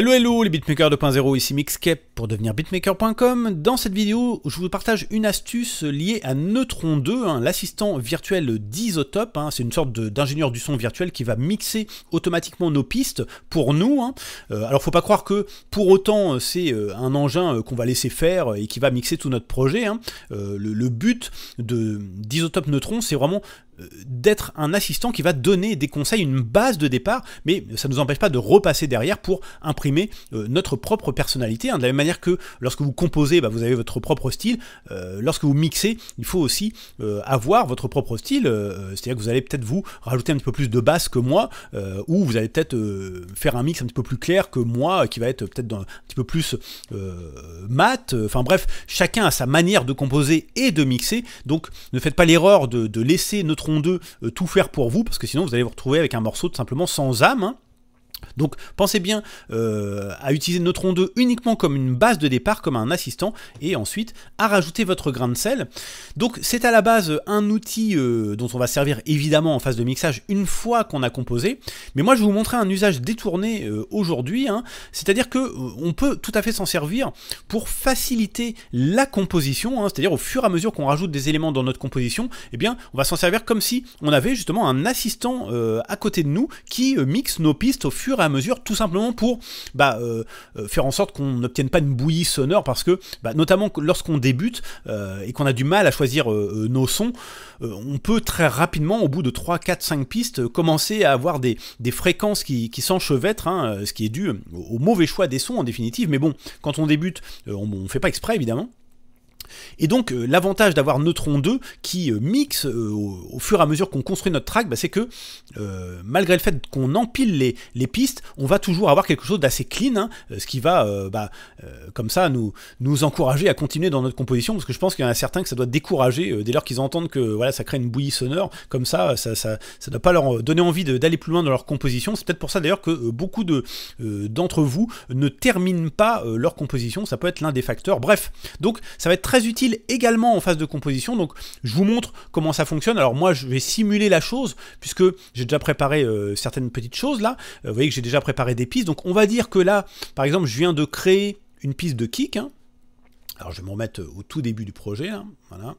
Hello hello les beatmakers 2.0, ici Mixcape pour devenir beatmaker.com. Dans cette vidéo, je vous partage une astuce liée à Neutron 2, hein, l'assistant virtuel d'Isotope. Hein. c'est une sorte d'ingénieur du son virtuel qui va mixer automatiquement nos pistes pour nous. Hein. Euh, alors faut pas croire que pour autant euh, c'est euh, un engin qu'on va laisser faire et qui va mixer tout notre projet. le, le, but de d'Isotope Neutron, c'est vraiment d'être un assistant qui va donner des conseils, une base de départ, mais ça ne nous empêche pas de repasser derrière pour imprimer euh, notre propre personnalité. Hein, de la même manière que lorsque vous composez, bah, vous avez votre propre style. Euh, lorsque vous mixez, il faut aussi euh, avoir votre propre style. C'est-à-dire que vous allez peut-être vous rajouter un petit peu plus de basse que moi, ou vous allez peut-être faire un mix un petit peu plus clair que moi, qui va être peut-être un petit peu plus mat. Enfin bref, chacun a sa manière de composer et de mixer. Donc ne faites pas l'erreur de laisser notre de euh, tout faire pour vous, parce que sinon vous allez vous retrouver avec un morceau de simplement sans âme. Hein. Donc pensez bien euh, à utiliser notre 2 uniquement comme une base de départ, comme un assistant, et ensuite à rajouter votre grain de sel. Donc c'est à la base un outil euh, dont on va servir évidemment en phase de mixage une fois qu'on a composé, mais moi je vais vous montrer un usage détourné euh, aujourd'hui, hein. c'est-à-dire que on peut tout à fait s'en servir pour faciliter la composition, hein. c'est-à-dire au fur et à mesure qu'on rajoute des éléments dans notre composition, eh bien on va s'en servir comme si on avait justement un assistant à côté de nous qui mixe nos pistes au fur et à à mesure, tout simplement pour bah, euh, euh, faire en sorte qu'on n'obtienne pas une bouillie sonore, parce que bah, notamment lorsqu'on débute euh, et qu'on a du mal à choisir nos sons, on peut très rapidement, au bout de 3, 4, 5 pistes, commencer à avoir des, fréquences qui, qui s'enchevêtrent, hein, ce qui est dû au, au mauvais choix des sons en définitive, mais bon, quand on débute, on ne fait pas exprès évidemment. Et donc euh, l'avantage d'avoir Neutron 2 qui euh, mixe euh, au, fur et à mesure qu'on construit notre track, bah, c'est que malgré le fait qu'on empile les, pistes, on va toujours avoir quelque chose d'assez clean, hein, ce qui va bah, comme ça nous, encourager à continuer dans notre composition, parce que je pense qu'il y en a certains que ça doit décourager dès lors qu'ils entendent que voilà, ça crée une bouillie sonore, comme ça ça, ne doit pas leur donner envie d'aller plus loin dans leur composition. C'est peut-être pour ça d'ailleurs que beaucoup d'entre vous ne terminent pas leur composition, ça peut être l'un des facteurs. Bref, donc ça va être très utile également en phase de composition. Donc je vous montre comment ça fonctionne. Alors moi je vais simuler la chose puisque j'ai déjà préparé euh, certaines petites choses là. Euh, vous voyez que j'ai déjà préparé des pistes. Donc on va dire que là, par exemple, je viens de créer une piste de kick. Hein. Alors je vais me remettre euh, au tout début du projet. Voilà.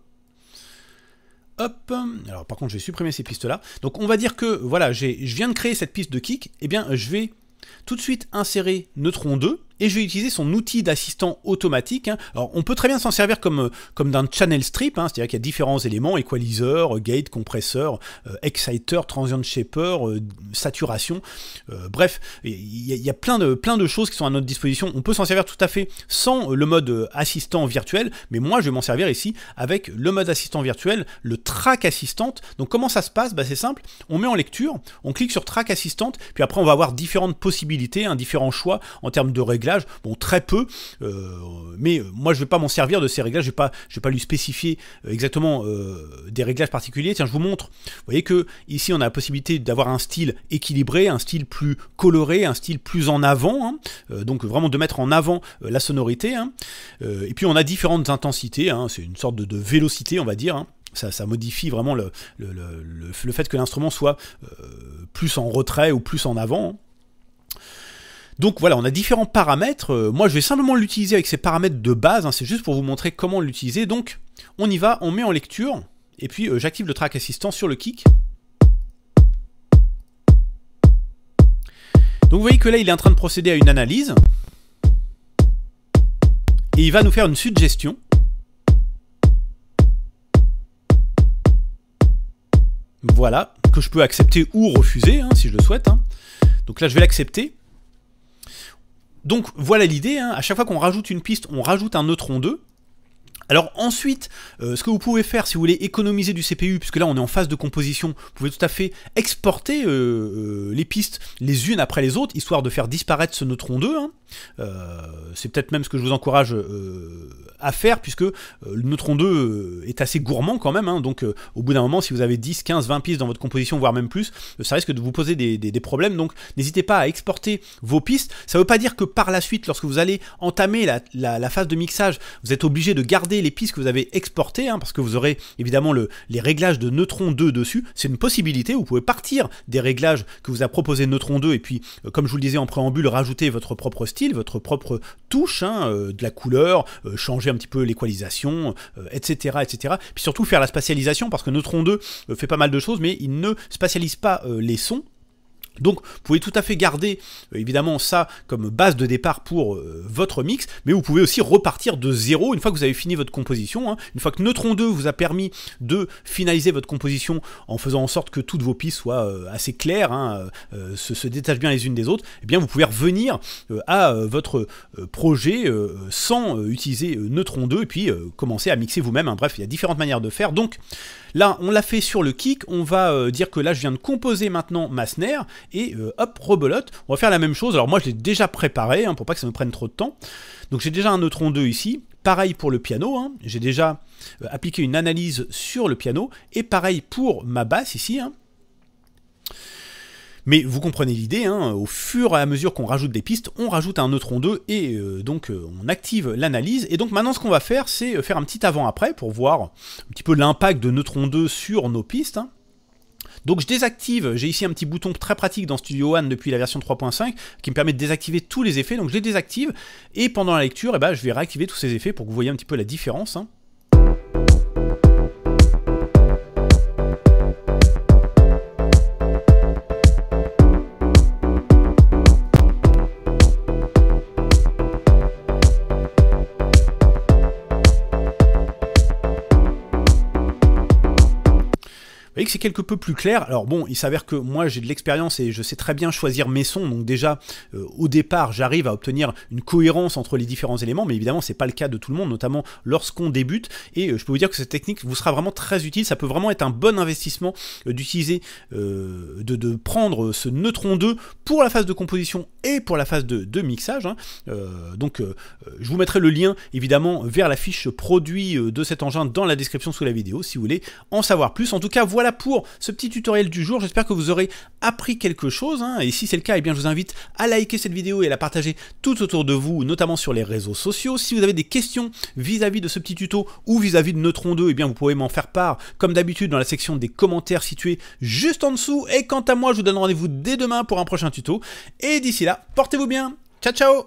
Hop. Alors par contre je vais supprimer ces pistes là. Donc on va dire que voilà, je viens de créer cette piste de kick. Et eh bien je vais tout de suite insérer Neutron 2 et je vais utiliser son outil d'assistant automatique. Hein. Alors, on peut très bien s'en servir comme, euh, comme d'un channel strip, hein. c'est-à-dire qu'il y a différents éléments, equalizer, gate, compresseur, euh, exciter, transient shaper, euh, saturation, bref, il y, a plein de, plein de choses qui sont à notre disposition. On peut s'en servir tout à fait sans le mode assistant virtuel, mais moi je vais m'en servir ici avec le mode assistant virtuel, le track assistant. Donc comment ça se passe bah, C'est simple, on met en lecture, on clique sur track assistant, puis après on va avoir différentes possibilités, hein, différents choix en termes de réglages Bon, très peu, euh, mais moi je vais pas m'en servir de ces réglages, je vais pas, je vais pas lui spécifier euh, exactement euh, des réglages particuliers. Tiens, je vous montre. Vous voyez que ici on a la possibilité d'avoir un style équilibré, un style plus coloré, un style plus en avant. Hein. donc vraiment de mettre en avant la sonorité. Hein. et puis on a différentes intensités. Hein. c'est une sorte de, vélocité, on va dire. Ça, modifie vraiment le, fait que l'instrument soit plus en retrait ou plus en avant. Donc voilà, on a différents paramètres. Euh, moi, je vais simplement l'utiliser avec ces paramètres de base. Hein. c'est juste pour vous montrer comment l'utiliser. Donc, on y va, on met en lecture. Et puis, euh, j'active le track assistant sur le kick. Donc, vous voyez que là, il est en train de procéder à une analyse. Et il va nous faire une suggestion. Voilà, que je peux accepter ou refuser, hein, si je le souhaite. Hein. Donc là, je vais l'accepter. Donc voilà l'idée, hein. à chaque fois qu'on rajoute une piste, on rajoute un neutron 2, alors ensuite, euh, ce que vous pouvez faire si vous voulez économiser du CPU, puisque là on est en phase de composition, vous pouvez tout à fait exporter euh, euh, les pistes les unes après les autres, histoire de faire disparaître ce neutron 2. Hein. c'est peut-être même ce que je vous encourage à faire, puisque le neutron 2 est assez gourmand quand même, hein. donc au bout d'un moment, si vous avez 10, 15, 20 pistes dans votre composition, voire même plus, ça risque de vous poser des, problèmes, donc n'hésitez pas à exporter vos pistes. Ça ne veut pas dire que par la suite, lorsque vous allez entamer la phase de mixage, vous êtes obligé de garder les pistes que vous avez exportées, hein, parce que vous aurez évidemment le, les réglages de Neutron 2 dessus, c'est une possibilité, vous pouvez partir des réglages que vous a proposé Neutron 2 et puis, euh, comme je vous le disais en préambule, rajouter votre propre style, votre propre touche, hein, euh, de la couleur, euh, changer un petit peu l'équalisation, etc., etc. Puis surtout faire la spatialisation, parce que Neutron 2 fait pas mal de choses, mais il ne spatialise pas les sons, donc vous pouvez tout à fait garder euh, évidemment ça comme base de départ pour euh, votre mix, mais vous pouvez aussi repartir de zéro une fois que vous avez fini votre composition. Hein. une fois que Neutron 2 vous a permis de finaliser votre composition en faisant en sorte que toutes vos pistes soient euh, assez claires, hein, se, détachent bien les unes des autres, et eh bien vous pouvez revenir à votre projet sans utiliser Neutron 2 et puis commencer à mixer vous-même. Hein. bref, il y a différentes manières de faire. Donc Là, on l'a fait sur le kick, on va euh, dire que là, je viens de composer maintenant ma snare, et euh, hop, rebelote, on va faire la même chose. Alors moi, je l'ai déjà préparé, hein, pour pas que ça me prenne trop de temps. Donc j'ai déjà un neutron 2 ici, pareil pour le piano, hein. j'ai déjà euh, appliqué une analyse sur le piano, et pareil pour ma basse ici, hein. Mais vous comprenez l'idée, hein, au fur et à mesure qu'on rajoute des pistes, on rajoute un neutron 2 et euh, donc euh, on active l'analyse. Et donc maintenant ce qu'on va faire, c'est euh, faire un petit avant-après pour voir un petit peu l'impact de neutron 2 sur nos pistes. Hein. Donc je désactive, j'ai ici un petit bouton très pratique dans Studio One depuis la version 3.5 qui me permet de désactiver tous les effets, donc je les désactive et pendant la lecture eh ben, je vais réactiver tous ces effets pour que vous voyez un petit peu la différence. Hein. voyez que c'est quelque peu plus clair. Alors bon, il s'avère que moi j'ai de l'expérience et je sais très bien choisir mes sons, donc déjà euh, au départ j'arrive à obtenir une cohérence entre les différents éléments, mais évidemment c'est pas le cas de tout le monde, notamment lorsqu'on débute. Et euh, je peux vous dire que cette technique vous sera vraiment très utile, ça peut vraiment être un bon investissement euh, d'utiliser, de, prendre ce neutron 2 pour la phase de composition et pour la phase de, mixage. Hein. donc je vous mettrai le lien évidemment vers la fiche produit de cet engin dans la description sous la vidéo si vous voulez en savoir plus. En tout cas voilà pour ce petit tutoriel du jour. J'espère que vous aurez appris quelque chose. Hein. Et si c'est le cas, eh bien, je vous invite à liker cette vidéo et à la partager tout autour de vous, notamment sur les réseaux sociaux. Si vous avez des questions vis-à-vis de ce petit tuto ou vis-à-vis de Neutron 2, et eh bien, vous pouvez m'en faire part, comme d'habitude, dans la section des commentaires située juste en dessous. Et quant à moi, je vous donne rendez-vous dès demain pour un prochain tuto. Et d'ici là, portez-vous bien. Ciao, ciao